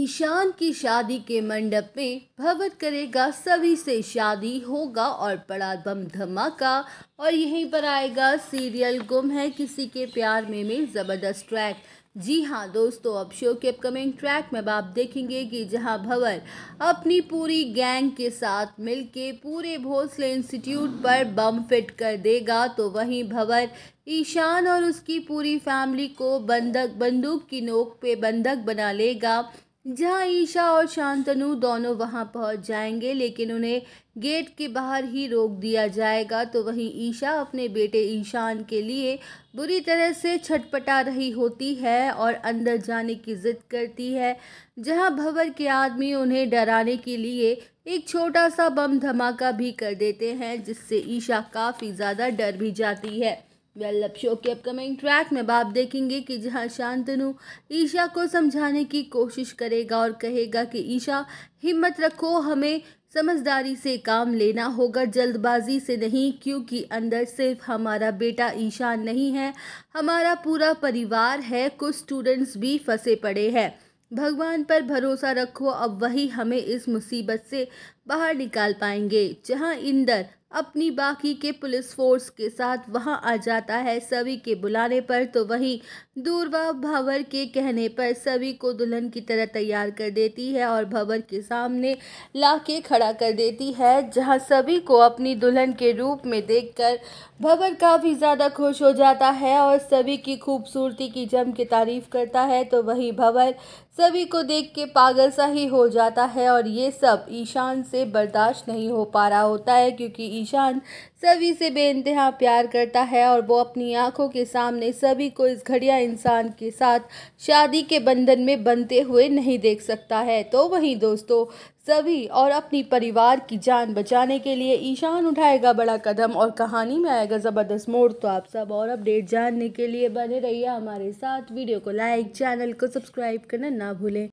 ईशान की शादी के मंडप में भवत करेगा सभी से शादी होगा और बड़ा बम धमाका और यहीं पर आएगा सीरियल गुम है किसी के प्यार में में ज़बरदस्त ट्रैक जी हाँ दोस्तों अब शो के अपकमिंग ट्रैक में आप देखेंगे कि जहाँ भंवर अपनी पूरी गैंग के साथ मिलके पूरे भोसले इंस्टीट्यूट पर बम फिट कर देगा तो वहीं भंवर ईशान और उसकी पूरी फैमिली को बंधक बंदूक की नोक पे बंधक बना लेगा जहां ईशा और शांतनु दोनों वहां पहुंच जाएंगे लेकिन उन्हें गेट के बाहर ही रोक दिया जाएगा तो वहीं ईशा अपने बेटे ईशान के लिए बुरी तरह से छटपटा रही होती है और अंदर जाने की जिद करती है जहां भंवर के आदमी उन्हें डराने के लिए एक छोटा सा बम धमाका भी कर देते हैं जिससे ईशा काफ़ी ज़्यादा डर भी जाती है वेल अब शो के अपकमिंग ट्रैक में बाप देखेंगे कि जहां शांतनु ईशा को समझाने की कोशिश करेगा और कहेगा कि ईशा हिम्मत रखो हमें समझदारी से काम लेना होगा जल्दबाजी से नहीं क्योंकि अंदर सिर्फ हमारा बेटा ईशा नहीं है हमारा पूरा परिवार है कुछ स्टूडेंट्स भी फंसे पड़े हैं भगवान पर भरोसा रखो अब वही हमें इस मुसीबत से बाहर निकाल पाएंगे जहां इंदर अपनी बाकी के पुलिस फोर्स के साथ वहां आ जाता है सभी के बुलाने पर तो वहीं दूरवा भंवर के कहने पर सभी को दुल्हन की तरह तैयार कर देती है और भंवर के सामने ला के खड़ा कर देती है जहां सभी को अपनी दुल्हन के रूप में देखकर भंवर काफ़ी ज़्यादा खुश हो जाता है और सभी की खूबसूरती की जम के तारीफ करता है तो वहीं भंवर सभी को देख के पागल सा ही हो जाता है और ये सब ईशान से बर्दाश्त नहीं हो पा रहा होता है क्योंकि ईशान सभी से बेानतहा प्यार करता है और वो अपनी आंखों के सामने सभी को इस घड़िया इंसान के साथ शादी के बंधन में बनते हुए नहीं देख सकता है तो वहीं दोस्तों सभी और अपनी परिवार की जान बचाने के लिए ईशान उठाएगा बड़ा कदम और कहानी में आएगा ज़बरदस्त मोड़ तो आप सब और अपडेट जानने के लिए बने रहिए हमारे साथ वीडियो को लाइक चैनल को सब्सक्राइब करना ना भूलें